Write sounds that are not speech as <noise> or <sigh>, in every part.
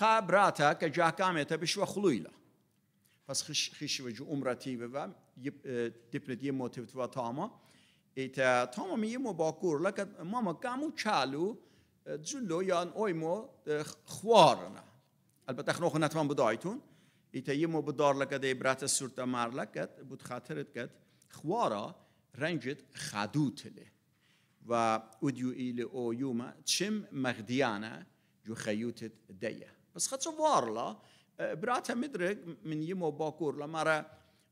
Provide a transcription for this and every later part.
خا براتا کجا کامتا پس خلویلا بس جو خش وجو دپلید یه دبلدی موتیفت تاما ایتا تاما یه مباکور لکه ماما کامو چالو جلو یا اویمو خوارنا البته خنوخ نتوان بدایتون ایتا یه مو بدار لکه دی برات سورتا مار لکت بود خاطرت کت خوارا رنجت خدوت لی و ادیو ایل او یوما چم مغدیانا جو خیوتت دیه بس gaat وارلا برات مدرك من يمو باكور لما را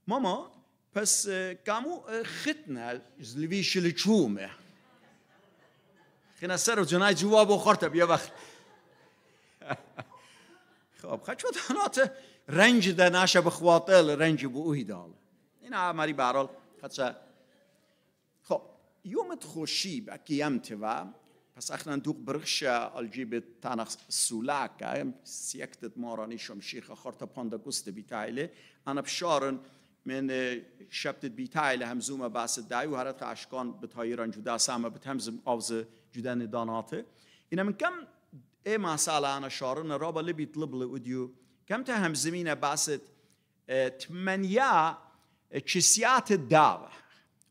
ماما بس كامو ختنا زلفيش الجومة خينا سر جناي جوابو وخرت بیا وقت <laughs> خب خد شد رنج ده نشب بخواطل رنج بو اوهي دال این ماری بارال خد خب یومت خوشی با کیم pas achlan duch berchsha al jibet tanach سیکتت am siektet morani shom shikha kharta panda gust bitaile انا بشارن من آه، شبت بیتایل همزوم بس دایو هرت اشکان به تایران جدا سما به تمزم آوز جدا نداناته این من کم ای مسئله انا شارن رابا لبی طلب لودیو كم تهم زمينة باست تمنيا كسيات الدعوة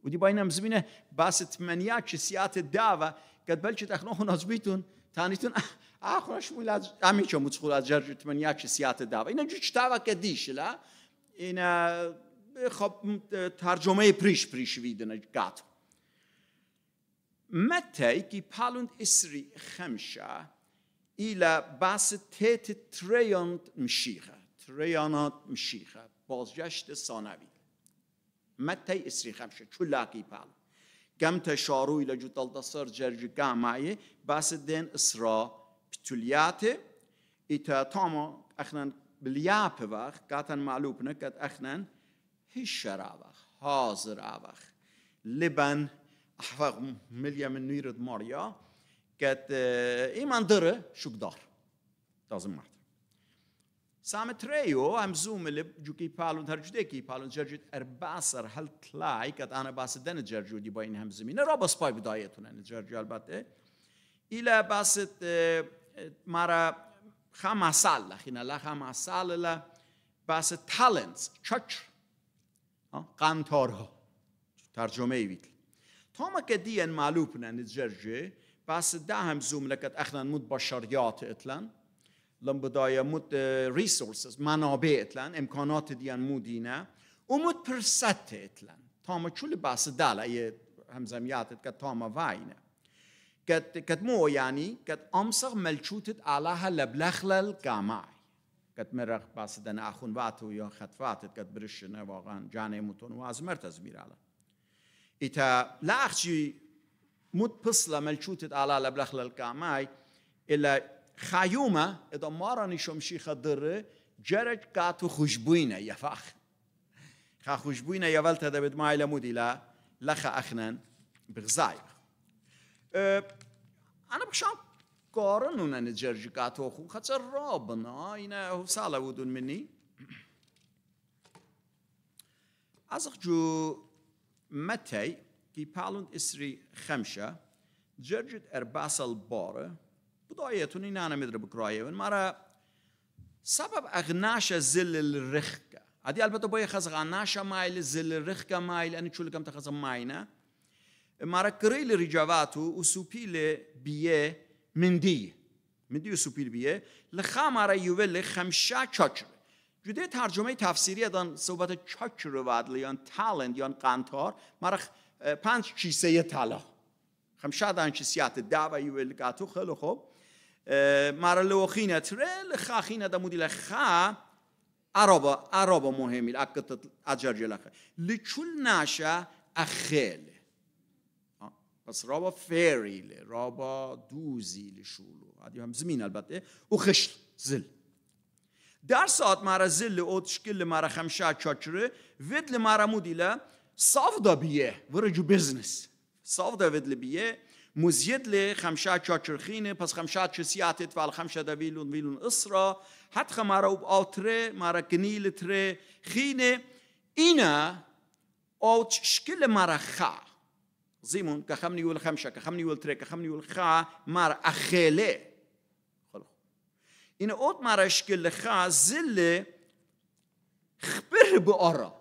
ودي هم زمین باست آه، تمنیا آه، چسیات الدعوة که بلکه تخنو خون از بیتون تانیتون آخرش میل از که چه متصور از جرجت سیات داده اینا جوچ تابا کدیش لا اینا خب ترجمه پریش پریش ویدن گات متی کی پالوند اسری خمشا یلا باس تیت تریاند مشیخه تریاند مشیخه بازجشت سانوی متی اسری خمشا کی پال گەم تەشاڕووی لە جووتەڵدە سەر جەرجگامایی باست دێن ئسرا پتولیاتێ ئیتە تامە ئەخنەن بلیاپەوەخ کاتەن مالوپنە کە ئەخنەن هیچ وقت حاضر ئاوەخ لبن أحفاق ملیە من نویرت ماریا کە ئیمان دەرە شوکدار تازم مات سامت رئیو، همزوم لب، جو که ای پالوند، هر جدید که ای پالوند جرژیت اربعصر هل طلاعی که انا باعث با این همزمینه را با سپای بدایی اتونند، جرژی البته ایله باعث مرا، خواه محسل لخینه لخواه محسل لب، باعث تلنت، چچ، قنطار ها، ترجمه ای ویدیو تا ما که دیگه این نه جرژی، باعث ده همزوم لکت اخنا نمود با شریعت لنبداية اه، مد ريسورسز منابع اتلان امكانات ديان مودينا ومد برسات اتلان تاما شو اللي باس دالا ايه همزميات اتكا تاما واينا كت كت مو يعني كت امسغ ملشوتت علىها لبلخلل كاماي كت مرق باس دنا اخون واتو يا خطفاتت كت نه واقعا جاني متون وازمرت از ميرالا ايتا لا اخشي مد بصلة ملشوتت على لبلخلل كاماي إلا خيومة إذا ما راني شمشي خضرة جرج كاتو خشبوينة يا فخ خا خشبوينة يا فلت هذا ما علمو دیلا لخ اخنن بغزاية أه أنا بخشان قارن ونن جرج كاتو خو خاطر رابنا هنا صالة ودون مني أزخ جو متی كي بالون اسری خمشه جرجت أرباسل بارة خدایتون این انا بکرایه. ون مرا سبب اغناش زل که عادی البته باید خز غناش مایل زل الرخكة مايل أنا شو لكم تخز ماينا مرة كريل رجواتو وسوبيل مندی. مندی اسوبیل بیه. بیه مرا یویل خمشا چاچر جده ترجمه تفسیری دان صحبت چاکر ودلی یا تالند یا قانتار مرا پنج چیسه طلا خمشا دان دان چیسیت ده و گاتو خیلی خوب مرا لوخینا ترل خاخینا دا مودیل خا عربا عربا مهمی لکت اجر جلخه لچول ناشا اخیل پس رابا فریل رابا دوزیل شولو عدیو هم زمین البته او خشل زل در ساعت مرا زل او تشکل مرا خمشا چاچره ودل مرا مودیل صاف دا بیه ورجو بزنس صاف دا ودل بیه لی لی خمشات چرخینه، پس خمشات شسياتت وال خمشة دویلون ویلون اسرا حد خمارا وب آتره مارا گنیل تره خینه اینا اوت شکل مارا خا خم نیول خمشه، که خم نیول تره که خم نیول خا مارا اخیله. خلو خب. اینا اوت مارا شکل خا زل خبر آره.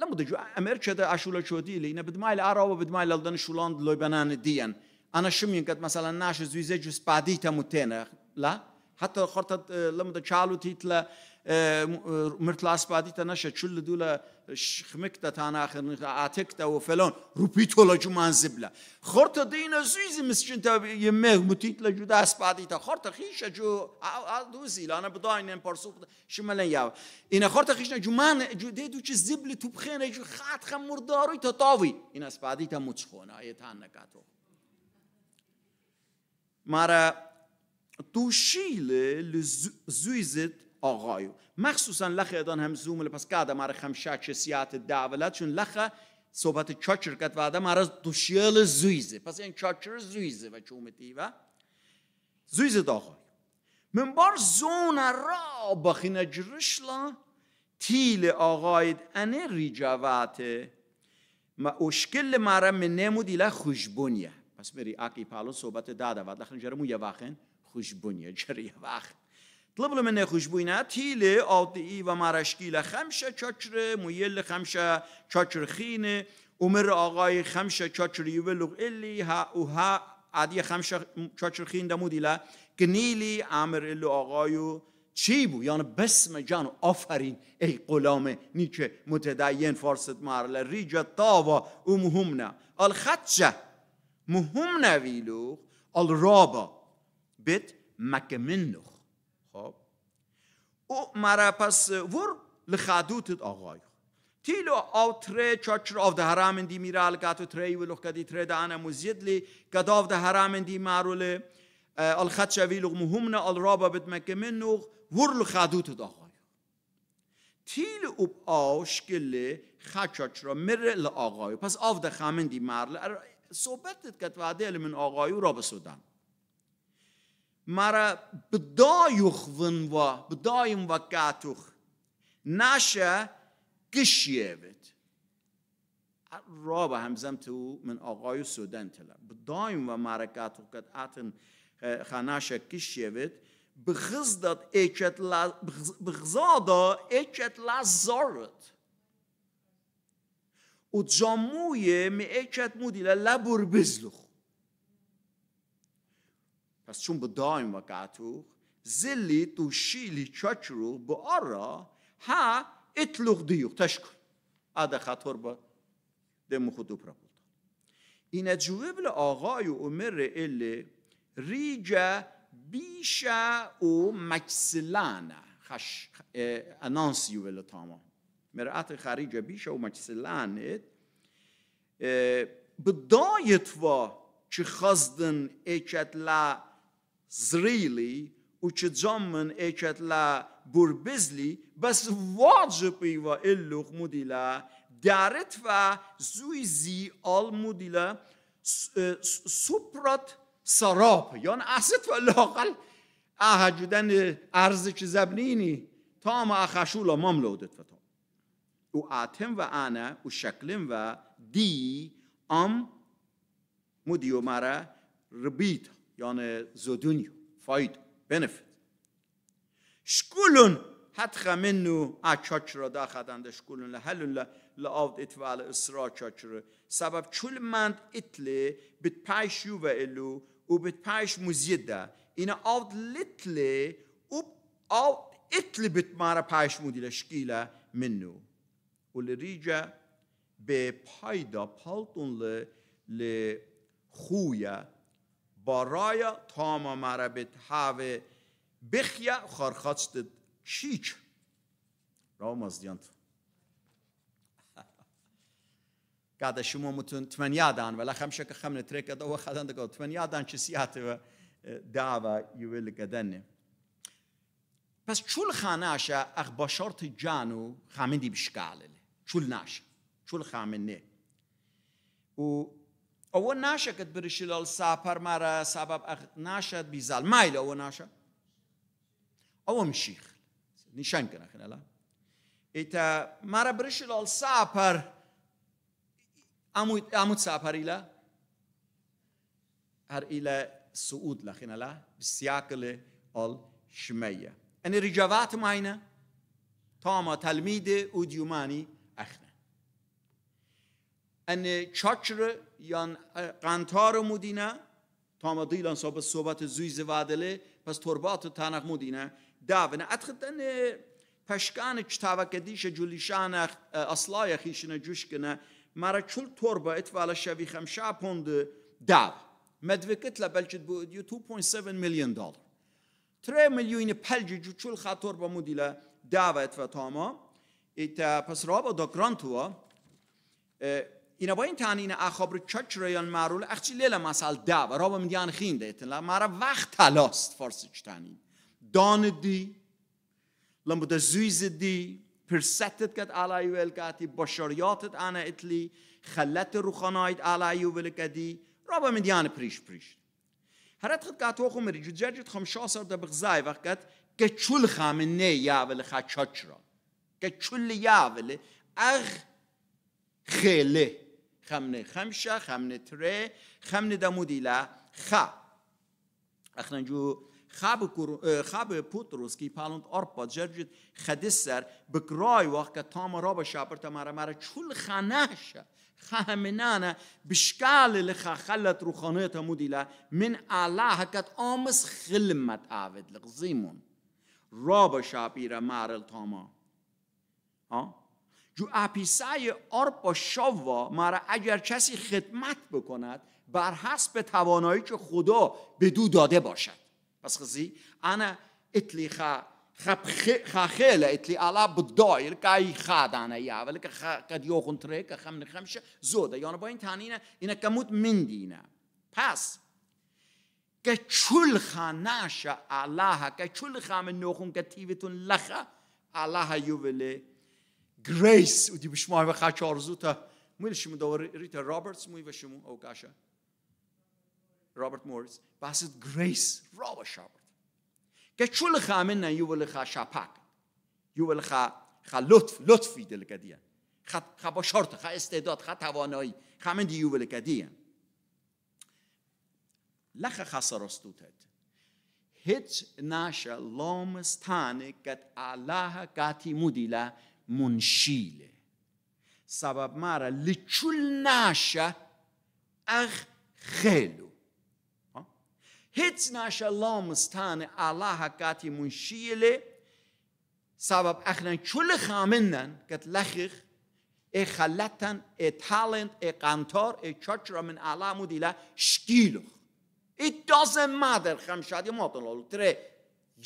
لە دەجو ئەمەر چێدە ئاشولەچۆدی لینە بدمای لە ئاراوە بدمای لە دەن شوڵاند لبنان ديان أنا شو مين كات مثلا ناش زویزە بعدي تەموتێنە لا حتى خرطة اه، لما دە چاڵوتیت لە مرتلاس بادی تا نشه چول دولا شخمک تا تان آخر آتک تا و فلان روپی تولا جو منزب لا خورت دین دینا زویزی مسجن تا مه متیت لجو دا بادی تا خورت خیش جو دوزی لانا بداین این پارسو خدا شمالن یاو این خورت خیشه خیش جو من جو دی دو چه زبل تو بخینه جو خات خم مرداروی تا تاوی این از تا مچخونه آیه تان نکاتو مارا تو شیل لزویزت آقایو مخصوصا لخ ادان هم زوم پس قاعده ماره خمشاک سیات دولت چون لخ صحبت چا و وعده آره دوشیال دوشیل زویزه پس این چاچر زویزه و چومتی و زویزه داخل من بار زون را بخین جرشلا تیل آقاید انه ریجاوات ما اشکل مره من نمودی لخ خوشبونیه پس میری اقی پالو صحبت داده و لخن جرمو یه وقت خوشبونیه طلب من خوشبوینا تیل ای و مرشکیل خمشه چاچر مویل خمشه چاچر عمر آقای خمشه چاچر یولغ الی ها او ها عادی خمشه چاچر خین دمودیلا گنیلی امر الو آقایو چی بو یعنی بسم جان آفرین ای قلام نیچه متدین فارست مارل ریج تاوا او مهمنا الخدشه مهم نویلوخ بیت مکمن نخ او مرا پس ور لخادوت آقای تیلو او تری چاچ او آفده هرام اندی لگاتو تری و کدی تری دانه مزید لی او آفده هرام اندی مارو شوی لغ مهم نه رابا بد مکمه نو ور لخادوت آقای تیلو او او شکل خد چاچ رو مر پس آفده خامن دی مارو صحبتت کت وادی ال وعده من آقای رابا سودان maar بدایم و کاتوخ نشه کشیه بید را به همزم تو من آقای سودن تلا بدایم و کاتوخ کت اتن خناش کشیه بید بخزداد ایچت لا بخزادا ایچت لازارد. او و جامویه می ایچت مودیلا لبور بزلخ پس چون به دایم و قطوخ زلی تو شیلی چچرو به آرا ها اطلق دیو تشکل اده خطور با دم خود بود این جواب آقای عمر ال ریج بیشا و مکسلان خش انانسی بل تاما مرعت خریج بیشا او مکسلانت بدایت و چه خزدن اکت لا زریلی و که جامن اکتلا بربزلی بس واجبی و اللغ مدیل دارد و زوی آل مدیل سپرات سراب یعنی اصد و لاغل اهجدن ارز که زبنینی تام اخشولا ماملودت و تام و و آنه او شکلم و دی ام مدیل مره ربید یعنی زدونی، فاید بنفید شکولون حت خمینو اچاچ را داخدند شکولون لحلون لعاود اتوال اسرا چاچ سبب چول مند اتلی بیت پایش یو و الو و بیت پایش مزید ده اینه آود لیتلی و آود اتلی بیت مارا پایش مودی لشکیل منو و لریجا به پایدا پالتون ل خویا با رایا تاما مربت بخیه بخیا خارخاست چیچ را مزدیانت قد <laughs> شما متون تمن ولی خمشه که خمنه ترک دو خدان دکا تمن یادان چه سیحت و دعوا یویل کدنه پس چول خانه اخ باشارت جانو خمین دی بشکاله چول ناشه چول خامنه و او ئەوە ناشەکەت برشی لەڵ ساپەرمارە ساباب ناشەت بیزال مایل او ناشه او مشیخ نشان کنه خیلی کنەخنەلا ایتا مارە برشی ساپر اموت ئامود ساپر ایلا هر ایلا سعود لە بسیاکل آل شمیه این رجوات ریجاوات تاما تلمید او دیومانی ئەخنە ane یان قنتار مودینه، مدینه دیلان dilan صحبت صحبت وادله پس پس torbatı تنق مدینه davine atxıt ان پشکان دیش جولیشان اصلای خیشنه جوش کنه مرا چول تربا اتوالا شوی شا پوند داب مدوکت لبلچت یو 2.7 میلیون دلار 3 میلیون پلج جو چول خطور با مدیلا دعوت و تاما ایتا پس رابا دا گرانتوا اینا با این تنین اخاب رو چچ ریان معرول اخچی لیل مسال ده و را با میدیان خین دیتن مرا را وقت تلاست فارسی چه تنین دان دی لما در زویز دی پرستت کت علایو الگاتی بشاریاتت انا اتلی خلت روخانایت علایو الگاتی را با میدیان پریش پریش هر اتخد که تو خو مری جد خم در بغزای وقت کت که چول خامه نی یاول خا چچ را که چول یاول اخ خیله خمنه خمشه، خمنه تره خمنه دمودیلا خا جو خاب کر، خاب بوتروس کی بالوند أربا جرجت خدسر بکرای وقت تام رابا شابر تمارا مرا چول خانهش خامنانا بشکال لخا خلت خانه تموديلا من الله هكت آمس خلمت عاود لغزيمون رابا ما مارل تاما ها جو اپیسای آرپا شاوا مرا اگر کسی خدمت بکند بر حسب توانایی که خدا به دو داده باشد پس خزی انا اتلی خا خب خیل اتلی علا بدایل کای خادانه یا ولی که قد یوخون تره که خم نخمشه زوده یعنی با این تانینه اینه کموت من دینه پس که چول نشه الله که چول خام نوخون که تیویتون لخه الله ولی grace و دی بشمای و خاچ آرزو تا مویل شما دور ریتا رابرتس موی و شما او رابرت مورز باس گریس را و شاب که چول خامه نه یو بل خاشا پک یو خا خا لطف لطفی دل کدیه خا با شرط خا استعداد خا توانایی خامه دی یو بل کدیه لخ خا سرستو هیچ ناشه لامستانه که آلاه کاتی مودیله منشیله سبب ما را لچول ناشه اخ خیلو هیچ ناشه لامستان آلا کاتی منشیله سبب اخنا چول خامنن کت لخیخ ای خلطن ای تالنت ای قانتار ای چچرا من آلا مدیلا شکیلو ای دازم مادر خمشادی ماتن لالو تره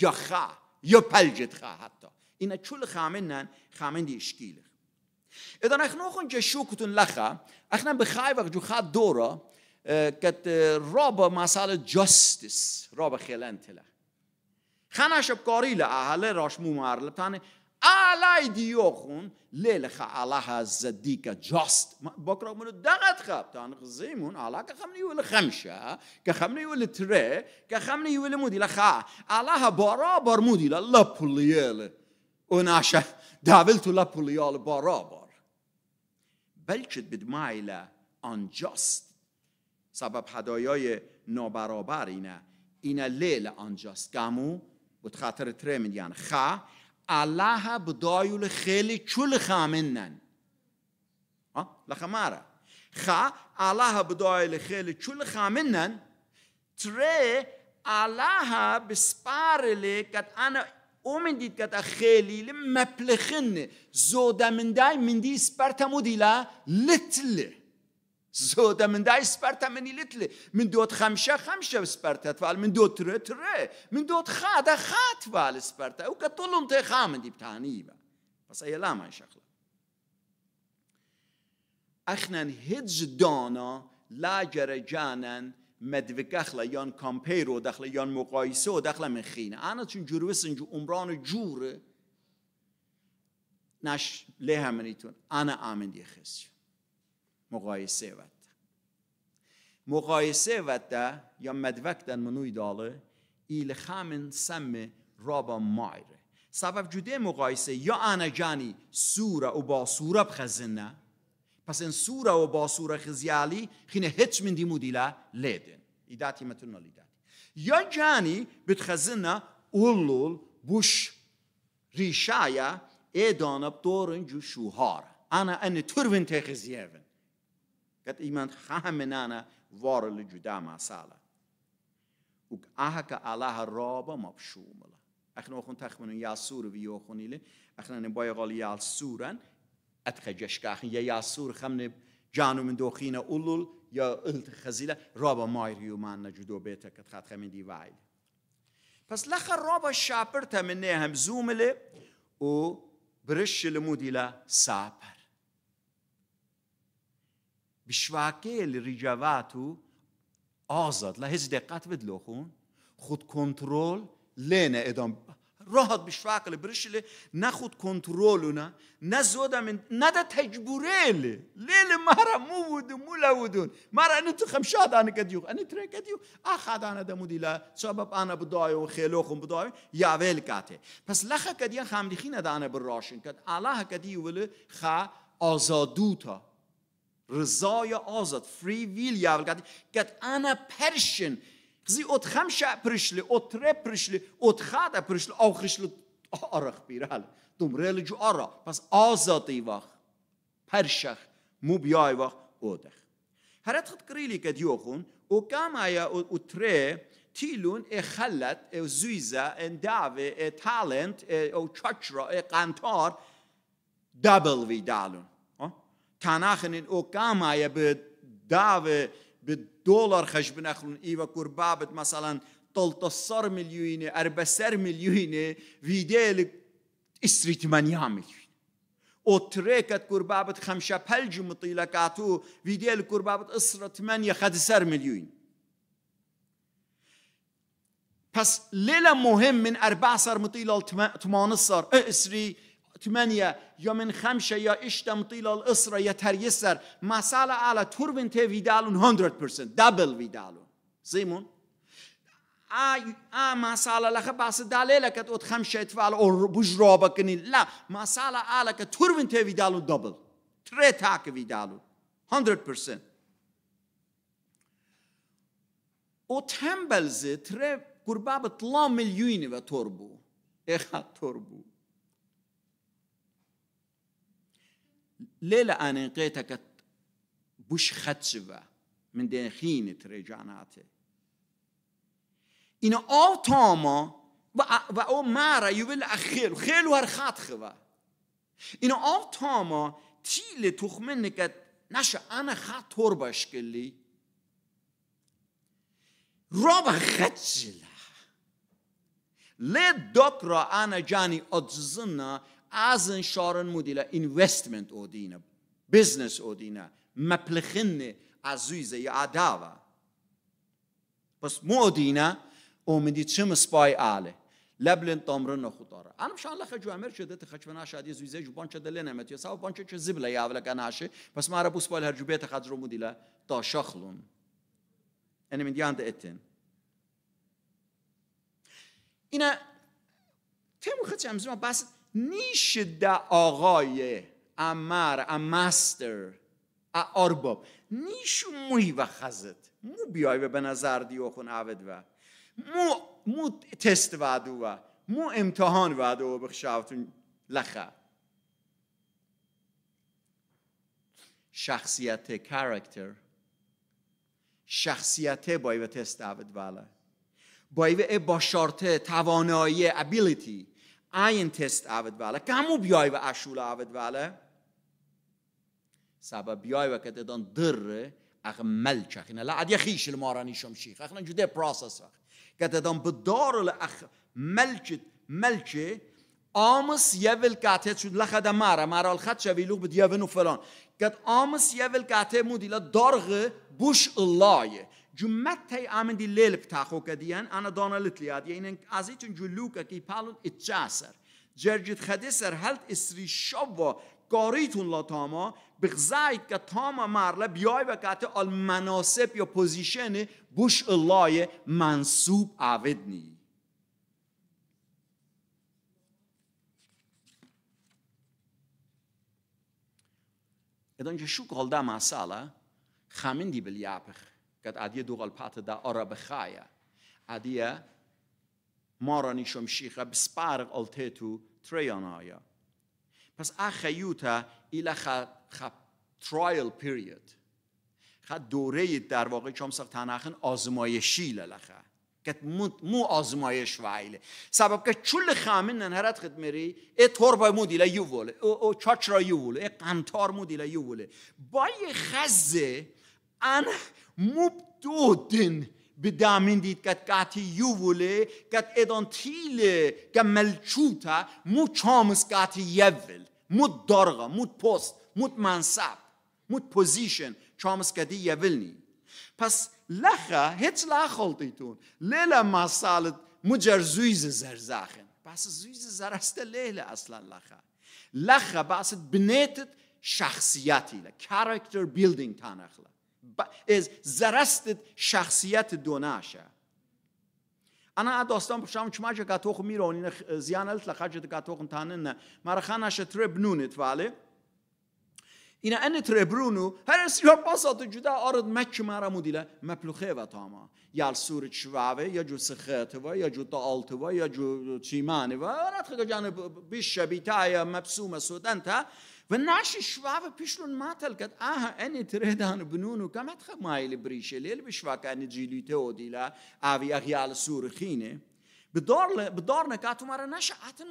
یا خواه یا پلجت خواه حتی اینا چول خامنن خامن دی اشکیلخ اذا اخنا خون جشو كتن لخا اخنا بخاي وقت جو خاد دورا كت اه، اه، رابا مسألة جاستس رابا خيلان تلا خانا شبكاري لأهل راش مو معرل بتاني علي ديوخون ليلخا على زديكا جاست بكرة من دغت خاب تاني خزيمون على كخمني ولا خمسة كخمني ولا تري كخمني ولا مودي لخا على برابر مودي للا بوليالي وناشا داولت لبول یال برابر بلکه مایل آنجاست سبب هدایای نابرابر اینه اینه لیل آنجاست گمو بود خاطر تره میگن خا الله بدایول خیلی چول خامنن لخماره خا الله بدایل خیلی چول خامنن تره الله بسپارلی کت انا او omenditkat a xelili məplixin zodəmindəy mindi spartamudila litli زود من دای سپرت من لیتل من دوت خمشه خمشه سپرت وال من دوت ره تره من دوت خاد خات وال سپرت او که طولم ته خام دی با پس ایلا من شخص اخنن هج دانا لاجر جانن مدوگخلا یان کامپیر و دخل یان مقایسه و دخل من خینه انا چون عمران جور نش له همینیتون انا آمن دی مقایسه وقت مقایسه وقت یا مدوک دن منوی داله ایل خامن سم رابا مایره سبب جوده مقایسه یا انا جانی سوره و با سوره بخزنه پس این سورا و با سورا خزیالی خینه هیچ من دیمو دیلا لیدن ایداتی متنو لیدن یا جانی بتخزنه اولول بوش ریشایا ريشايا ايدان دورن جو شوهار انا ان تربن تخزيفن قد ایمان خامن انا وار لجدا ما سالا وك که الله رابا مبشوملا اخنا اخون تخمنون یا سور بيو خونیلی اخنا نبای غالی یا سورن ئەتکە جشکاخی یا یاسور خمن جانو من دوخینه ئوڵول یا الت ئلت خەزیلە ڕۆبە مایریومان نەجودۆ بێتە کە خات خەمندی وایل. پس لەخە رابا شاپر تەمنێ هم زومله او برش لمودیلا ساپر بشواکی بشواکەیە لە ریجاوات و ئازت لە هیچ خود کۆنتترۆل لینه ادام راحت بیش فاقل نه خود کنترولو نه نه زودم نه ده تجبوره لی لیل مارا مو بودو مو لودون مارا انو تو خم شاد کدیو انو تره کدیو آخه دانه آنه ده مودیلا سبب آنه بدایو و خیلو خون بدایو یا ویل پس لخه کدیا خمدیخی نه دانه بر راشن کد آلاه کدیو ولی خا آزادو تا رضای آزاد فری ویل یا ویل کاته کد آنه پرشن خزی اوت خم پرشلی ات ره پرشلی ات خدا پرشلی او خشلی آرخ بیرال دوم ریل جو آرا پس آزادی واخ پرشخ مو بیای واخ او هر ات خد قریلی کد یو او کام تیلون ای خلت ای زویزا تالنت او چچرا ای قانتار دابل وی دالون تناخنین او کام به بالدولار خش بنخلون ای و کربابت مثلا تلتصر میلیون أربسر مليوني ویدیل استريت مليون وتريكت كربابت کربابت بلج مطيلة كاتو کاتو کربابت اسرة ثمانية خدسر مليون پس لیل مهم من أربع صار ثمانية يوم خمسة يا إشتم طيل الإسرة يا تريسر مسألة على توربن تي فيدالون 100% دبل فيدالون زيمون آ مسألة لك بس دليل كت أت خمسة تفعل أو بوج كني لا مسألة على كت توربن تي فيدالون دبل تري تاك فيدالون 100% او تمبلز تري قربه 3 مليون و توربو اخت توربو ليلة أنا قيتك بوش و من داخين ترجعناته إن أو تاما و او مرا يبل خيل خيل هر خط خوا إن أو تاما تيل تخمن که نشه أنا خط تور باشكلي رابع خدسله لی دک آن جانی از شارن مودیله انویستمنت او دینه بزنس او دینه مپلخن عزویزه یا عداوه پس مو او دینه او مدی چه مسپای آله لبلن تامرن نخو داره انم شان جو امر چه دت خچ بناش ادی زویزه جو بانچه دل ساو بانچه چه زبل یا ولا گناشه پس ما ربو سپای هر جو بیت خد رو تا شخلون انم دیان ده اتن اینا تیمو خچ بس نیش ده آقای امر امستر آرباب نیشو موی و خزت مو بیای و به نظر دیو خون و مو مو تست وعدو و مو امتحان وعدو و بخشاوتون لخه شخصیت کاراکتر شخصیت بای و تست عود وله بای و شرط توانایی ابیلیتی این تست عبد بله که بیای و اشول عبد بله سبب بیای و که در اخ مل چخی نه المارانی یخیش المارانی شمشیخ اخنا جودی پراسس اخ که دم بدار الاخ مل ملچ آمس يول كاته لخده لخد ماره مارا الخد شويلو بد يونو فلان که آمس یویل کاته مودی لدارغ بوش الله جمعت تای آمن دی لیل بتاخو کدیان انا دانا لطلیاد یعنی از چون جو لوکا کی پالون اتجا جرجت خدی هلت اسری شو و کاریتون لا تاما بغزای که تاما مرله بیای وقت آل مناسب یا پوزیشن بوش الله منصوب عویدنی ادانجا شو کال مساله خمین دی که adie دو pata ده arab khaya adie مارانی shom shikha تو تریان آیا پس اخیوتا ایل خا خا ترایل پیریود خا دوره در واقع چم سخت تنخن آزمایشی لخه قد مو آزمایش وایله سبب که چول خامن نهرت خد میری ای بای مو دیلا وله او, او چاچ را وله ای قنتار مو دیلا وله با خزه ان مبتودن بدامن دید کت کاتی یووله کت ادان تیله که ملچوتا مو چامس کاتی یوول مو درغا مو پست مو منصب مو پوزیشن چامس کاتی یوول نی پس لخه هیچ لخل دیتون لیل مسالت مو جر زویز زرزاخن پس زویز زرست لیل اصلا لخه لخه بس بنیتت شخصیتی لی کارکتر بیلدنگ از زرست شخصیت دوناشه انا اداستان بشام چما گتوخ میرون این زیان الت لخاجت کاتوخ تانن مرخانش تربنونت ولی اینا ان تربرونو هر سیار پاسات جدا آرد مک مرا دیله مپلوخه و تاما یا سور چواوه یا جو سخته و یا جو دالت و یا جو چیمانه و رات خدا جان بیش شبیتای مبسوم سودن تا و ناشی شواب پیشلون ماتل کد آها انی تره دان بنونو کمت خب مایل بریشه لیل بشواک انی جیلیته او دیلا آوی اغیال سورخینه بدار بدار نکاتو ناش نش اتن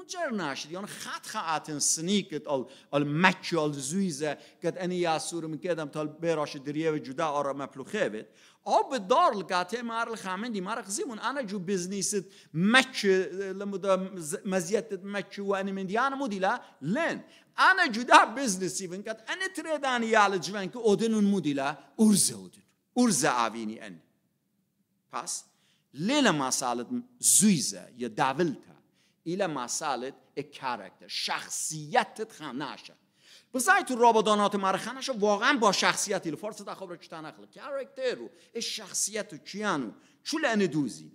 مجر ناشد یعنی خط اتن سنیکت ال ال مچال زویزه که انی سور میکدم تال براش دریه و جدا آرا مپلوخه بید آب بدار لکاته مار الخامن دی مار خزیمون انا جو بزنیست مچ لمدا مزیت مچ و من دیانا مدیلا لن آن جدا بزنسی ون کات آن تردانی جوان که آدنون مودیله ارزه آدن ارزه آوینی آن پس لیل مسالت زویزه یا دبل تا ایل مسالت اکارکه شخصیت خان ناشه بزای تو رابدانات مرخانش واقعا با شخصیتی لفارس دخواب را چطا نقل کارکتر رو شخصیت رو کیان رو چول این دوزی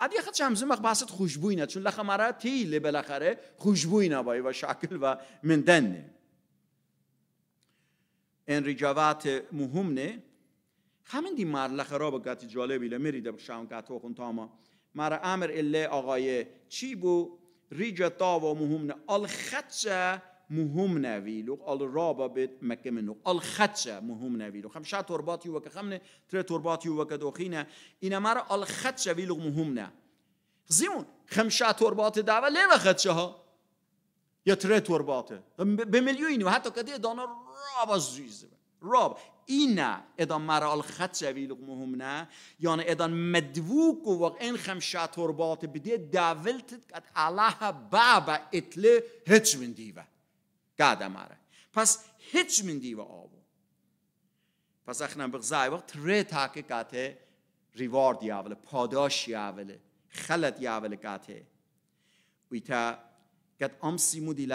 اد یخت شمزه بحثت خوشبوی نه چون مره تیله بالاخره خوشبوی نبایی و شکل و مندن این رجاوات مهم نه همین دی مار را بگاتی جالبی لمریده و خون خونتاما مار امر الله آقای چی بو ریجا تا و مهم نه مهمنا ویلوق رابا بیت مکه منوق مهم مهمنا ویلوق خم شات ترباتی و که خمنه تر ترباتی و که دوخینه اینا مرا ویلو مهم نه. زیون خم شات تربات دعوه لیو خدشه ها یا تر ترباته به میلیونی و حتی کدی دانا رابا زیزه راب اینا ادام مرا ویلو مهم نه یعنی ادام مدوک و وقت این خم شات تربات بده داولت کت علاها بابا اتله هچ من دیوه قدم پس هیچ من دیو آبو پس اخنا بغزای وقت ری تاک کاته ریوارد یاوله پاداش یاوله خلط یاوله کاته وی تا قد امسی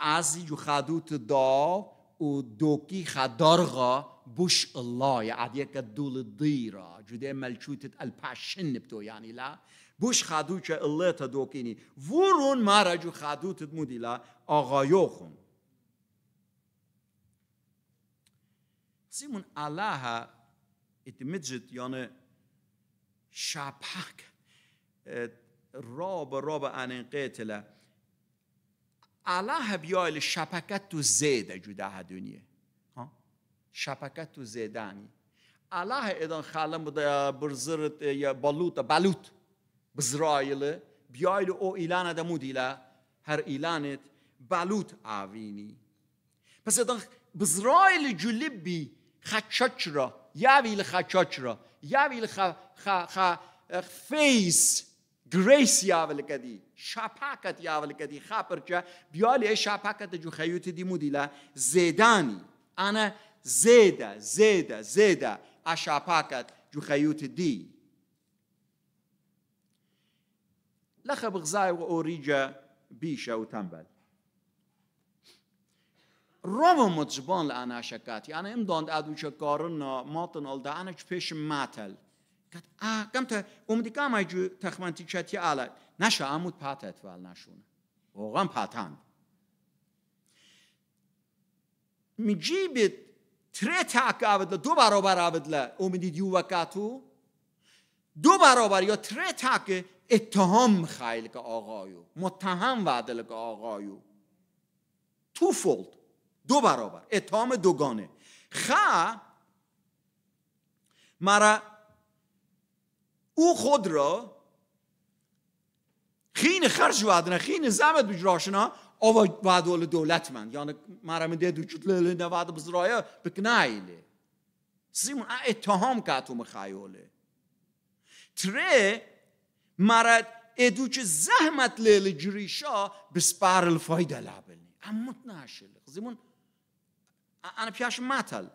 ازی جو خدوت داو دوکی دوکی بوش الله یعدیک الدول دیرا جدی ملچوتت الپاشن بتو یعنی لا بوش خادوچه الله تا دوکینی ما رجو خادوت مودي لا خون سيمون الله اتمجد يعني یعنی راب راب راب قتله الله بیایل شپکت تو زیده جوده ها دنیا شپکت تو زیدانی الله ایدان خالم بوده برزرت یا بلوت بلوت بزرایل بیایل او ایلان ده مودیله هر ایلانت بلوت آوینی پس ادان بزرایل جلیبی خچچ را یاویل خچچ را یاویل خ خ خ فیس گریس یاویل کدید کدی شاپاکەت یاولەکەتی بیالی بیا جو خیوت دی دیمودی زیدانی انا زیدا زیدا زیدا زێدە جو خیوت دی. لەخە بغزای و ئۆریجە بیشە و روم ڕۆوە لانا شکاتی انا ام داند ادو ئادوچە کارن ماتن آل ئەلدانە پێشم کم تا امدیکام ایجو تخمنتی تەخمەنتی تی آلد naša پتت ول نشونه واقعا پتن میجی میجیبید تره تک آبد دو برابر عبدله امیدید یو وقتو دو برابر یا تره تک اتهام خیلی که آقایو متهم وعدل که آقایو تو فولد دو برابر اتهام دوگانه خا مرا او خود را خین خرج وعدنا خین زمد بج راشنا او بعد ول دولت من یعنی مرم ده دوجت لیل نواد بزرایا بکنایله سیم اتهام کاتو مخایوله تره مرد چه زحمت لیل جریشا بسپار الفایده لابلنی اما شده خزیمون انا پیاش متل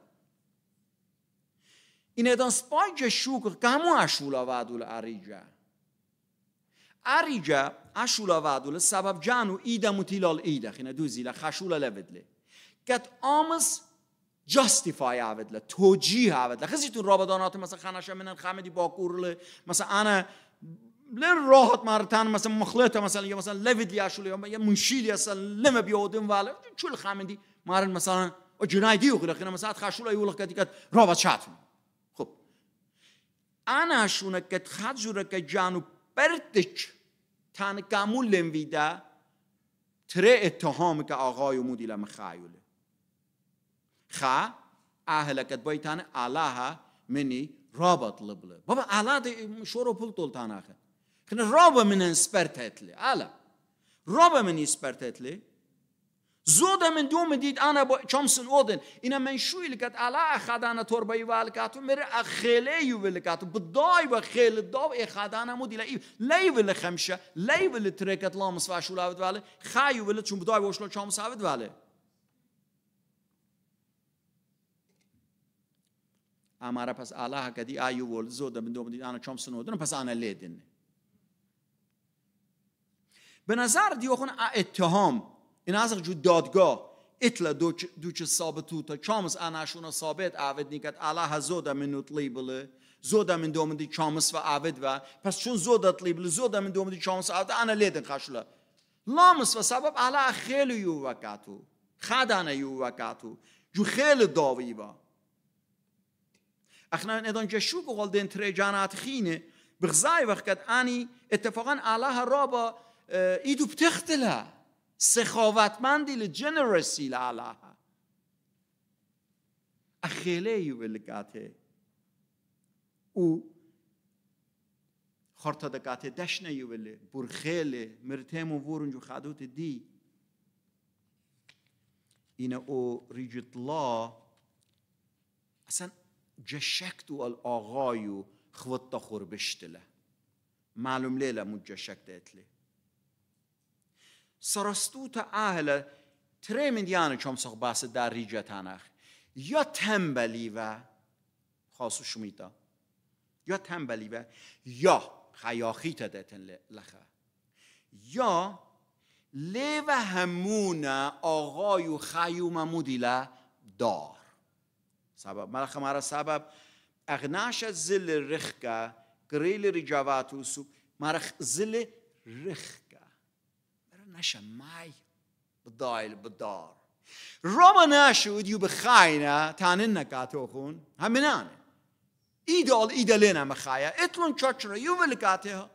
این ادان سپای جشوک که همون اشولا وعدول عریجه Ariga اشولا وادول سبب جانو ایده متیلال ida xina duzila خشولا levedle. Kat amas جاستیفای عودله توجیه عودله خزیتون تو رابدانات مثلا خنشه منن خمدی باکورله مثلا انا لن راحت مرتن مثلا مخلطه مثلا یا مثلا لوید لیاشول یا منشیلی اصلا مثلا لم بیادم و چول خمدی مارن مثلا جنایدی یو خیلی مثلا خشول ایول کتی کت را بد شاتون خب انا شونه کت که جانو بردک تن کامل لنویدا تر اتهام که آقای و مدیل مخایله خا اهل کت علاها منی رابط لبله بابا علا دی شورو پل تول تن آخه کن رابط من اسپرت هتله علا، رابط من اسپرت زۆدا من دووە دیت انا با چۆمسن اودن اینا من شوی لکت علا ئەخادانە تور والکات و میره ئە یو ولکات و بدای و خیل داو ئێخادانە مدی لە لی لە خەمشە لی لامس و لا آود والی خای چون بدای اماره پس اما را پس ئالا هەکەدی ئای وۆل زۆ دید من اودن پس پس لیدن لیدن نظر نظر خون اتهام این in جو دادگاه اتلا دوچ دوچ تا چامس اناشونا ثابت عهد نیکت علا زود من لیبله بله من دومدی چامس و عهد و پس چون زودت لیبل بله من دومدی چامس عهد انا لیدن خشلا لامس و سبب علا خیلی یو وکاتو نه یو وکاتو جو خیلی داوی با اخنا ادان جشو بقال دین تری جانات خینه بغزای وقت انی اتفاقا علا را با ایدو بتختله سخاوتمندی لجنرسی لعله اخیله ای ولگاته او خورتا دکاته دشنه ای ولی برخیله مرتیم و ورنجو خدوت دی اینه او ریجت لا اصلا جشکتو الاغایو خور خربشتله معلوم لیله مجشکت اتله. سرستو تا اهل تره من دیانه چوم سخ در ریجه یا تنبلی و خاصو شمیتا یا تنبلی و یا خیاخی تا یا لی و خیو ممودیله دار سبب مرخه سبب اغناش زل رخ که گریل ریجاواتو سو مرخ زل رخ احنا معي بالضايل بالدار روما ناشود يو بخاينا تانن نكاتوخون همنان ايدال ايدالينا مخايا اتلون تشتر يو بلقاتيها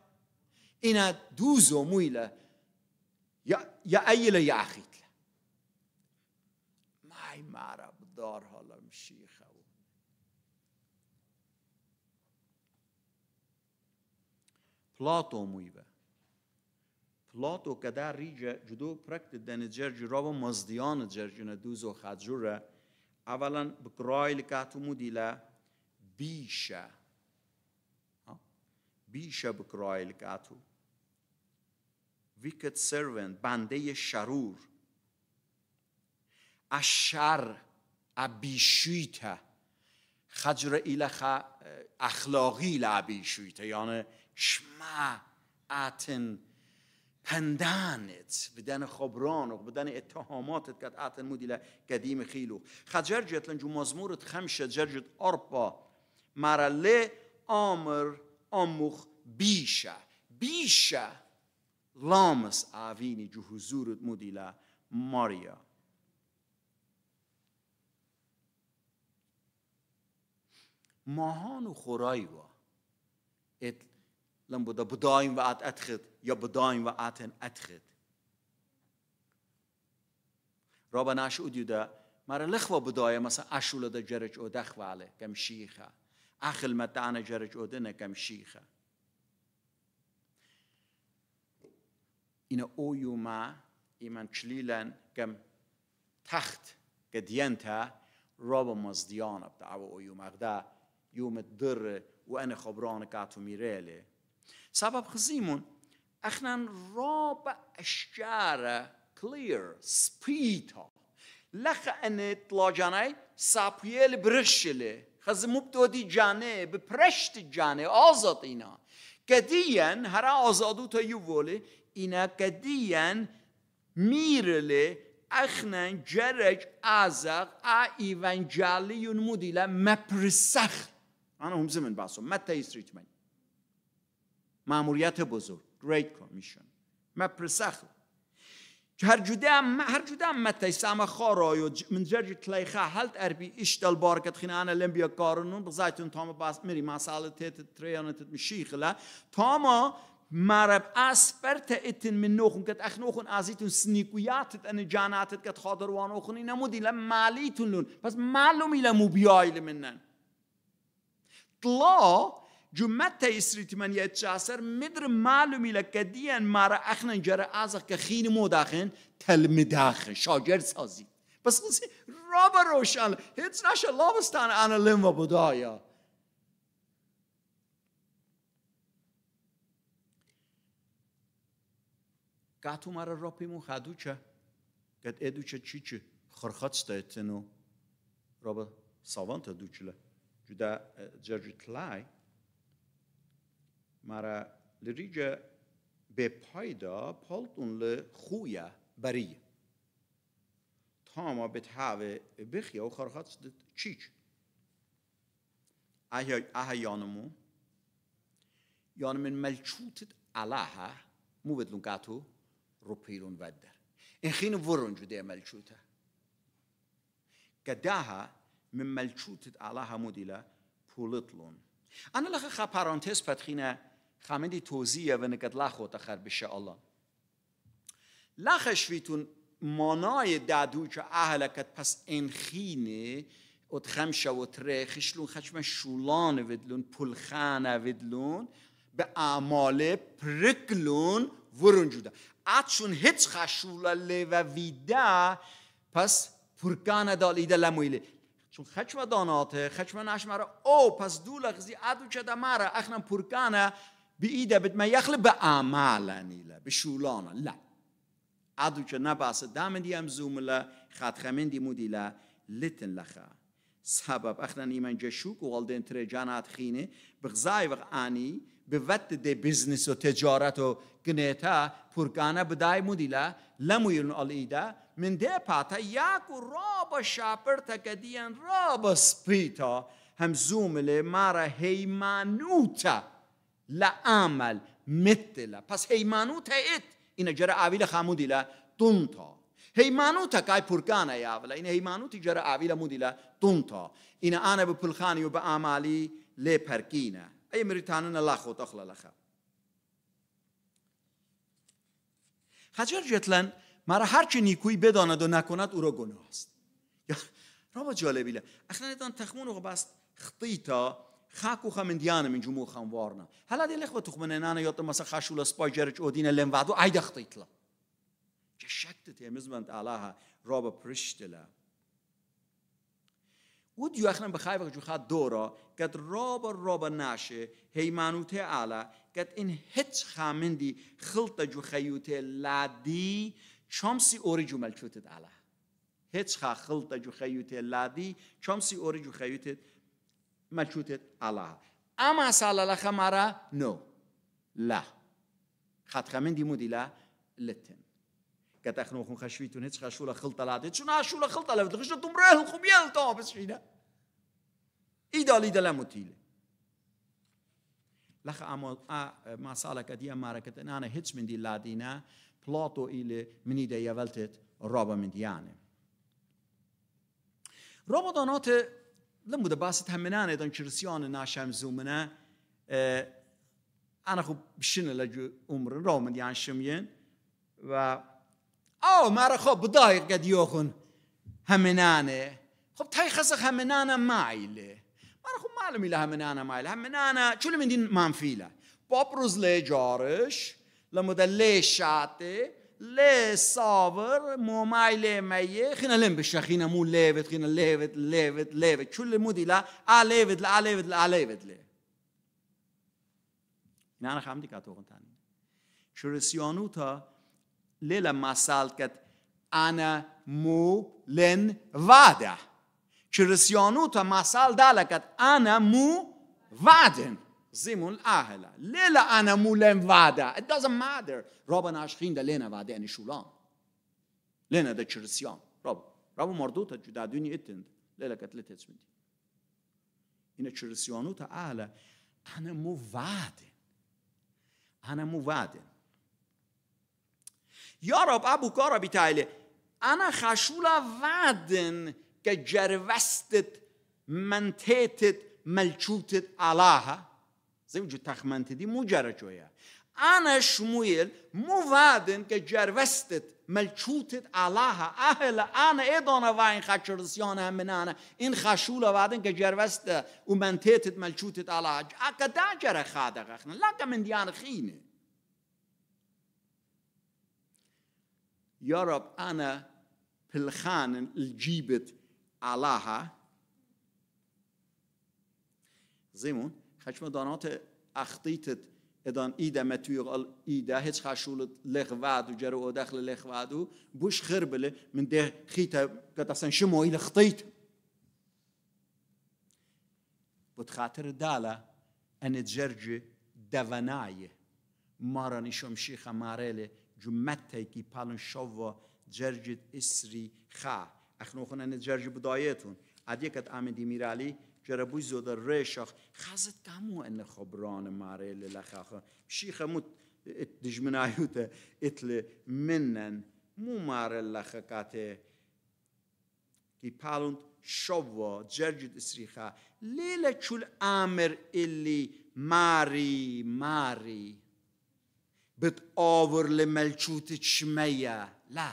انا دوزو مويلة يا يا ايلا يا اخيت ماي مارا بالدار هلا مشيخة بلاطو مويبه لاتو کدا ریج جدو پرکت دن جرج را و مزدیان جرج دوز و خجور اولا بکرای لکاتو مودی ل بیش بیش بکرای لکاتو ویکت سرون بنده شرور اشر ابیشویته خجر ایل خ... اخلاقی یعنی شما اتن پندانت بدن خبرانق بدن اتهاماتت قد عطن مديلة قديم خيلو خد جرجت لنجو مزمورت خمشة جرجت أربا مرلي آمر آموخ بيشة بيشة لامس آويني جو حضورت مديلة ماريا ماهان و خورایوا ات لم بودا بدایم و ات اتخد jobdojnë vë atën atëhet. Roba nash u djuda, لخوا الإخوة بداية مثلا أشولة دا جرج أو دخوالة كم شيخة أخل متانا جرج أو دنا كم شيخة إن أو ما إيمان شليلا كم تخت قدينتها رابا مزديانا بتاعوا أو يوما غدا يوم الدر وأنا خبرانك عطو ميرالي سبب خزيمون اخنان رابع اشجار کلیر، ها لخ ان طلاجانای سپیل برشلی خز مبتودی جانه بپرشت جانه آزاد اینا کدیین هر آزادو تا یووله اینا کدین میرله اخنن جرج ازاق ا یون مودیلا مپرسخ انا هم زمن باسو متا یسریت من ماموریت بزرگ Great Commission mappresach هر جوده هر جوده متى سما خارا من جرج اربی هل اربی بار بارکت خینه انا بیا کارنون بزایتون تاما باست میری مساله تریانه تیت مشیخ لا تاما مرب اسپرت اتن من نوخون کت اخ نوخون ازیتون سنیکویاتت انا جاناتت کت خادروان اخون اینا مودی مالیتون لون پس معلومی لمو بیایل منن طلا جو مت تیسری تیمن یا چاسر مدر معلومی لکه دیان مارا اخنا جر از که خیلی مو داخن تلم داخن شاگر سازی بس خلصی رابا روشان هیچ ناشه لا انا لیم و بدایا گاتو مارا را پیمون خدو چه گت ایدو چه چی چه خرخط شده تنو رابا ساوان مرا لریج به پایدا پالتون ل خویا بری تا ما به تهاو بخیا و خرخات سد چیچ اهی اهی یانمو یانمین ملچوت علاها مو بدلون گاتو رو پیرون وده این خیلی ورون جده ملچوتا گده من ملچوتت علاها مو دیلا پولت انا لخه خواه پرانتز پتخینه خامدی توزیه و نکت لخو تخر بشه الله لخش ویتون مانای دادو که اهلکت پس این خینه ات خمشه و تره خشلون خشمه شولان ودلون پلخانه ودلون به اعمال پرکلون ورون جوده اتشون هیچ خشوله و ویده پس پرکانه دالیده لمویله چون خشم داناته خشم نشمره او پس دو لغزی ادو چه دماره اخنم پرکانه بإيده بد ما يخلق بأعمالنا لا بشولانا لا عدو جنا باس دام دي أمزوم لا خات خمين دي مودي لا لتن لخا سبب أخنا نيمان جشوك والدين تري جانات خيني بغزاي وغاني بوت دي بزنس و تجارت و قنيتا پرگانا بداي مودي لا لمو يلن الإيده من دي باتا ياكو رابا شاپرتا كدين رابا سبيتا هم زومله مارا هيمانوتا لعمل مثل پس هیمانو تایت اینا جرا عویل خامودی لا تا هیمانو تا کای پرکان یاولا این هیمانو تی جرا عویل مودی لا تا اینا آن با پلخانی و با آمالی لی ای مریتانه الله خود اخلا لخا خجر جتلن مرا هر چی نیکوی بداند و نکند او را گناه است رابا جالبیله اخلا ندان تخمون و بست خطیتا خاكوخا من ديانا من جموخا وارنا هلا دي الاخوه تخمن انا يوت مسا خاشو لسباي جرج اودين لم وعدو عيد خطيتلا جشكت تي مزمنت علاها رابا برشتلا وديو اخنا بخايف جو خاد دورا قد رابا رابا ناشه هيمانوته على قد ان هتش خامندي خلطه جو خيوته لادي شمسي اوري جمل شوتت على هتش خا خلطه جو خيوته لادي شمسي اوري جو خيوته مەچوتێت ئاڵها ئاما ساڵە لە خەمارە نۆ لا خاتخەمەندی مودی لا لتن کە تەخنۆخون خەشویت و هیچ خەشوو لە خڵتە لادێت چون ناشوو لە خڵتە لە دخشە دومڕێ خوبیانەوە بچینە ئیداڵی دە انا هتش من دي لا دينا بلاتو إلى مني دي يولتت رابا من ديانه رابا ڕۆبداناتە لمو ده باست تمنان ايضا كرسيان ناشم زومنا انا خب بشن لجو عمر رومن يعني یعنی شمين و او مرا خب بدايق قد يوخن همنانه خب تاي خسخ همنانه مايله مرا خب معلومي له همنانه مايله همنانه شو من دين منفيله بابروز لجارش ده شاته لي صابر مو ماي لي مي خينا لمبشا خينا مو ليفت خينا ليفت ليفت ليفت شو اللي مودي لا ا ليفت لا ليفت لا ليفت لي نانا خامدي كاتوغن تاني شرسيانو تا ليلة ما سالكت أنا مو لن وادا شرسيانو تا ما سال دالكت أنا مو وادن زمون أهلا ليلة أنا مولين وعدة it doesn't matter رابا عشقين ده لينا وعدة أنا شولان لينا ده كريسيان رابا رابا مردوتا جدا دوني اتند ليلة كتلت اسمي إن كريسيانو تا أهلا أنا مو وعدة أنا مو وعدة يا رب أبو كارا بتاعي أنا خشولة وعدن كجروستت منتيتت ملشوتت علىها Zevcu taxməntidir, جویا. انا شمویل مو وعدن که جروستت ملچوتت الله اهل انا ادانا و این خچرسیان هم منانه این خشول وادن که جروست و منتیتت ملچوتت الله اکا دا جره خادق اخن لکه من دیان خینه یارب انا پلخان الجیبت الله زیمون خشم دانات اختیتت ادان ایده متویق ال ایده هیچ خشولت لخ وادو جرو او دخل لخ وادو بوش خربله من ده خیت قد اصلا شمو ایل اختیت بود خاطر داله ان جرج دوانای مارانی شم شیخ ماریله جو متی کی پالن شوو جرجت اسری خا اخنو خونه ان جرج بدایتون ادیکت امدی میرالی جربوی زودر ریشاخ خزت کامو ان خبران ماره للخاخ شیخ مت دجمن عيوته اتل منن مو مار اللخكاته كي بالوند شوا جرجد اسريخا ليلة شول امر اللي ماري ماري بتقاور لملشوت شمية لا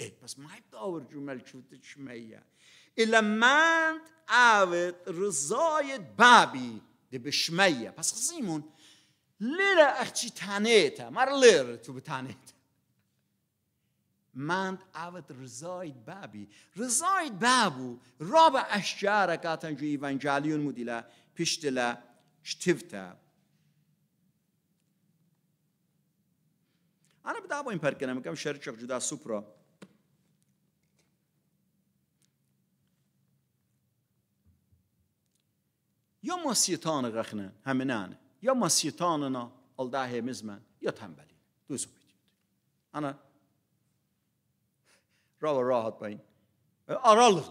إيه بس ما بتقاور جو ملشوت شمية الا مند اوت رضایت بابی ده بشمیه پس خزیمون لیر اخچی تا مر لیر تو تا مند اوت رضایت بابی رضایت بابو راب اشجار اکاتن جو ایوانجالیون مدیلا پیشتلا شتیفتا انا بدابو این پرکنم کم شرچق جدا سپرا یا ما رخنه غخنن همینان یا ما سیتاننا الده من یا تنبلی دوزو بیدید انا را راحت با این آرالو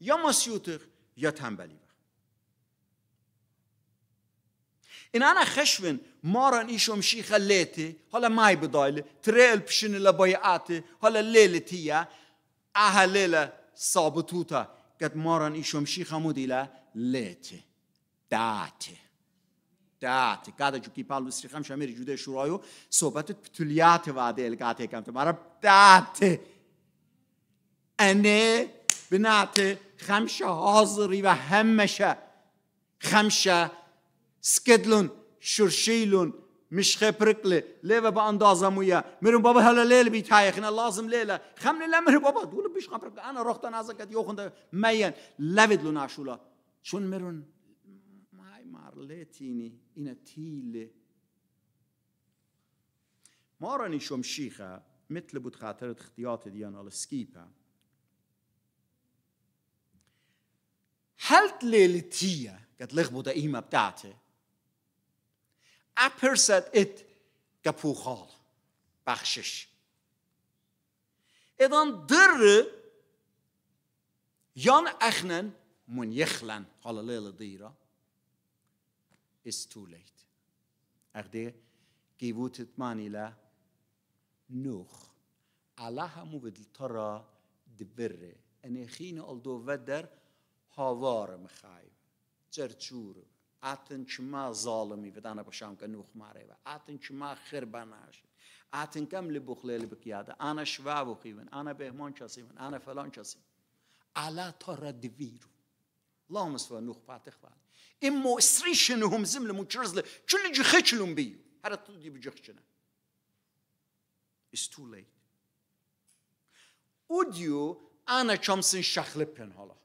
یا ما سیوتق یا تنبلی این انا خشون ماران ایشم شیخ لیتی حالا مای بدایل تریل پشنی لبای آتی حالا لیلی تیه اهلیل سابتوتا گد ماران ایشم شیخ مدیل لیتی دات دات قد چو کی پالوس میری جوده شورایو صحبت پتولیات واده الگاته کم تو مرا دعت انه بنات خمشه حاضری و همشه خمشه سکدلون شرشیلون مشخه برقله لیوه با اندازه مویا میرون بابا هلا لیل بی تایخنا لازم لیله خم لیله میرون بابا دول بیش خبر انا رختن ازکت یوخنده مین لود لون چون میرون letini inatile ما راني شو مشيخة مثل بود خاطرت اختياطي ديان على السكيبة هل ليلتية قد لغبو دقيمة بتاعتي أبرسد إت كبوخال بخشش إذن در يان أخنن من يخلن على ليلة ديرة استو اگه دیگه گیبوتیت مانیله نوخ اله همو بدلتارا دبره اینه خیلی الدوود در هوا را میخوایی جرچور اتن چما ظالمی بدانه بخشم که نوخ ماره اتن چما خربه نشد اتن کم لبخلی لبکیاده انا شواه و انا بهمان اهمان و انا فلان چاسیون اله تارا دویرون لامست و نوخ پاتخ اما اسریشن هم زمل مجرز لی چلی جی خیچلون بی هر اطول دی بجیخ چنا اس تو لیت او دیو انا چامسن شخل حالا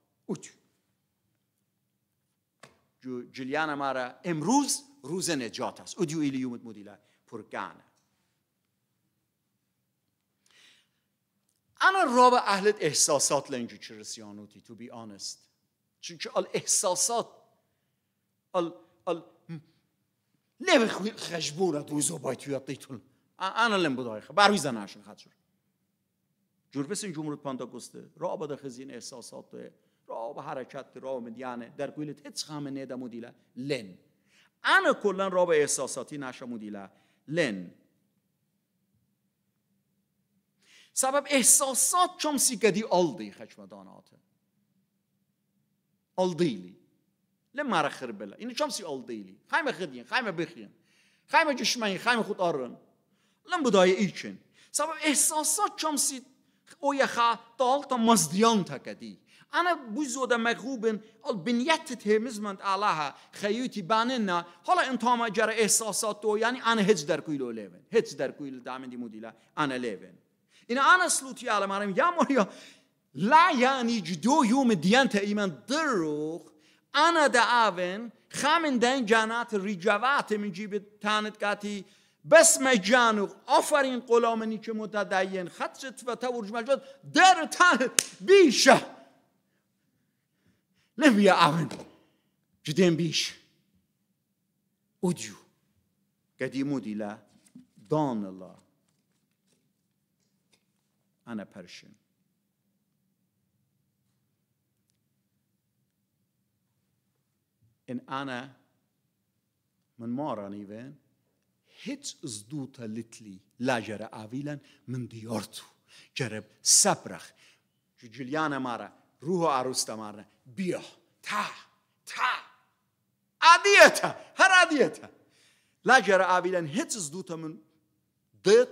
جو جلیانا مارا امروز روز نجات هست اودیو ایلیومت ایلی یومت مدیلا پرگانا انا را اهلت احساسات لینجو چه تی تو بی آنست چون که احساسات ال ال لێ hm. خەش بوورە دوو زۆبای تویەتیتون ئاە لەم بدایخ باروی زەناشن خەچر جوربسن جمهوریت پانتاکوسته را به خزین احساسات را با حرکت را مدیانه در گویلت هیچ خامه نیده مدیله لن انا کلا را با احساساتی نشه مدیله لن سبب احساسات چم سیگدی آلدی داناته آلدیلی نه مرا خربله اینو یعنی چم اول دیلی خایم خدین خایم بخین خایم جشمای خایم خود آرن لم بودای ایچن سبب احساسات چم اوی او یا تال تا مزدیان تکدی انا بو زود مغوبن ال بنیت تهمز مند الها خیوتی بانن حالا ان جره احساسات تو یعنی ان هج در کویل هیچ هج در کویل دامن دی مودیلا انا این انا سلوتی علم یا مولیا لا یعنی جدو یوم دیان تا ایمان دروخ انا دعاون خمن دن جنات رجوات من جیب تانت قاتی بسم جانو آفرین قلامنی که متدین خطرت و تورج مجد در تن بیشه نمیه آون جدیم بیش اودیو قدیمو دیلا دان الله انا پرشن in Anna من مارا نيفين هيتش ازدوتا لتلي لا جره آفيلا من ديارتو جرب سبرخ جليانا مارا روحو عروستا مارا بيا تا تا عاديتا هر عاديتا لا جرى هیچ هیتش ازدوتا من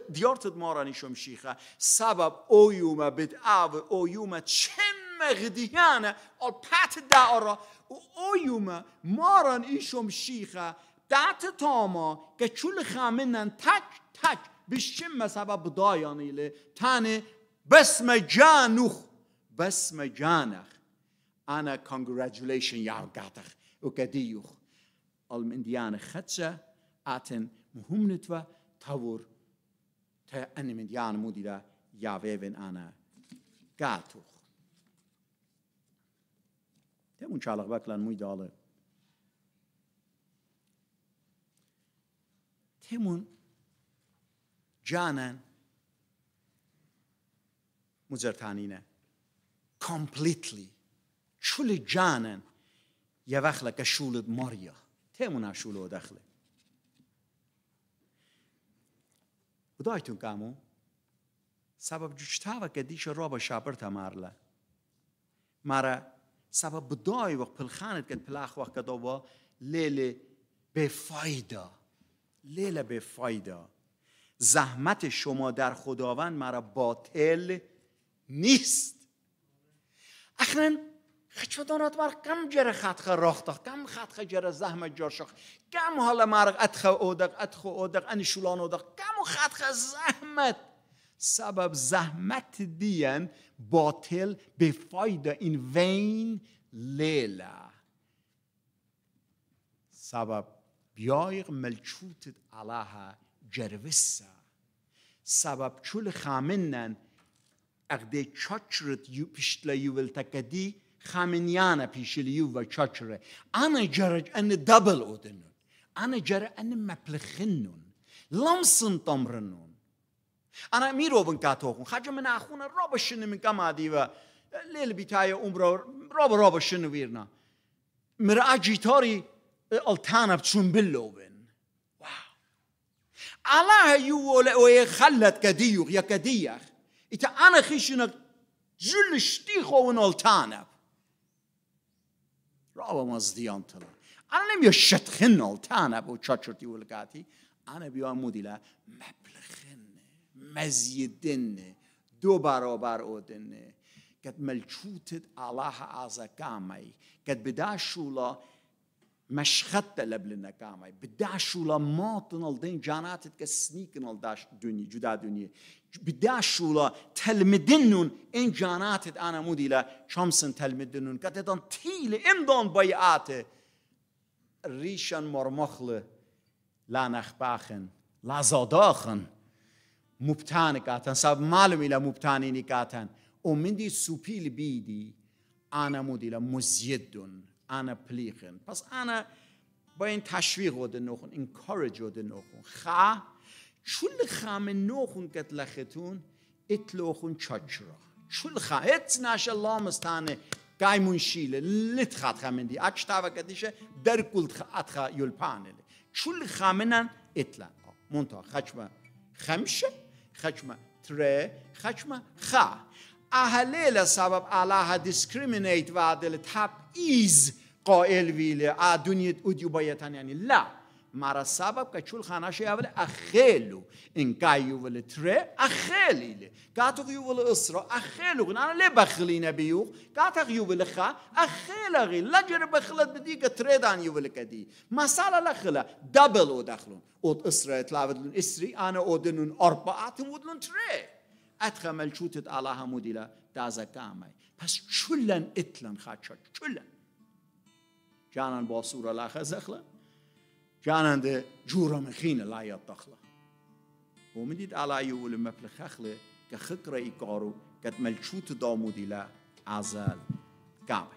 دیارتت مارا نیشم شیخه سبب اویومه بد او اویوما مغدیان آل پت دعارا او اویوم ماران ایشم شیخه دعت تاما که چول خامنن تک تک بشم مثبا بدایانیلی تنه بسم جانوخ بسم جانخ انا کانگراجولیشن یا گاتخ او که دیوخ آل من خدشه اتن مهم نتوا تاور تا انا من دیان مودی را یا ویوین انا گاتوخ Tem چالق بکلن موی داله dala. جانن مزرتانینه completely شول جانن یه وقت لکه شولد ماریا تیمونه شول و دایتون بدایتون کامو سبب جوشتا که دیش را با شابر تمارله مرا سبب بدای وقت پلخانت کد پلاخ وقت کد و لیل بفایده لیل بفایده زحمت شما در خداوند مرا باطل نیست اخرن دانات مار کم جره خطخ راخت کم خطخ جره زحمت جارشخ کم حال مرا اتخ اودق اتخ اودق ان شولان اودق کم خطخ زحمت سبب زحمت دین باطل به فایده این وین لیلا سبب بیایق ملچوتت علاها جروسا سبب چول خامنن اقده چاچرت یو پشتلا تکدی خامنیان پیشل یو و چاچره انا جرج ان دبل اودنون انا جرج ان مپلخنون لمسن تمرنون انا میرۆڤن کاتۆخن خەجمە ناخونە ڕۆبەشنە من کەمادیوە لێل بیتایە عمرۆ ڕۆبڕۆبەشنە ویرنا. مرا اجیتاری ئەڵتانە بچوون بلۆ بن. ئالا هەیوە لە ئەوەیە یا خلت دیوغ یەکە دیەخ. ئیتە ئەە خیشنە جل شتی خۆون ئەڵتانە. ڕاوە مەزدیانتەڵە. ئەلم یە شەتخن ئەڵتانە او چاچرتی وەلگاتی انا بیوان مدیلا مبلغ مزیدنه دو برابر اودنه که ملچوتت الله از قد که شولا مشخط طلب لنا کامی بداشو دن جاناتت که جانات تکسنیک نلداش جدا دونی بداشو لا تلمدنون این جانات آن چامسن تلمدنون که که تیل این ان دان بیعات ریشان مرمخل لانخباخن باخن مبتان کاتن سب معلومی ila نیکاتن nikatan سوپیل بیدی. آن مودی مدیل مزیدون انا پلیخن پس انا با این تشویق رو نخون این کارج نخون خا چول خام نخون کت لختون اتلوخون چاچرا چون خا ات ناش الله مستانه گای شیله لیت خات خمندی اچ تا وقتیشه در کل خات خا یول پانل خامینن خامنن اتلا مونتا خشم خمشه خشم تره خشم خا اهلیل سبب علاها دیسکریمنیت و عدل تبعیز قائل ویله ا دنیا اودیو بایتن یعنی لا مارا سبب که چول خانه شو اول اخیلو این کایو ولی تره اخیلی لی که یو اسرا اخیلو گنا انا لی بخلی نبیو کاتو تا یو ولی خا اخیل اگی لجر بخلت بدی که تره دان یو ولی کدی مساله لخلا دبل او دخلون او اسرا اطلاوه دلون اسری انا او دنون اربا اتم تره اتخمل چوتت آلا همو دیلا دازه کامل پس چولن اتلن خاچا چولن جانان با سورا كان عنده جورة مخينة لا يطخلا ومن ديت على يقول ما في الخخلة كخكرة إيكارو كتملشوت دامودي لا عزال كعبة